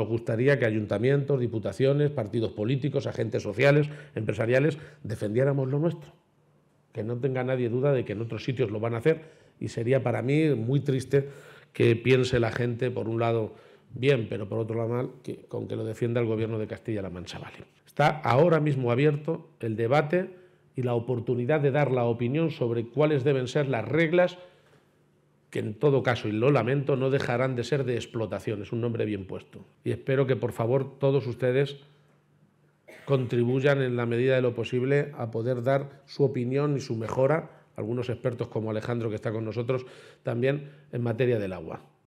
nos gustaría que ayuntamientos, diputaciones, partidos políticos, agentes sociales, empresariales, defendiéramos lo nuestro. Que no tenga nadie duda de que en otros sitios lo van a hacer y sería para mí muy triste que piense la gente, por un lado, bien, pero por otro lado mal, con que lo defienda el gobierno de Castilla-La Mancha. Está ahora mismo abierto el debate y la oportunidad de dar la opinión sobre cuáles deben ser las reglas que en todo caso, y lo lamento, no dejarán de ser de explotación, es un nombre bien puesto. Y espero que por favor todos ustedes contribuyan en la medida de lo posible a poder dar su opinión y su mejora, algunos expertos como Alejandro que está con nosotros también en materia del agua.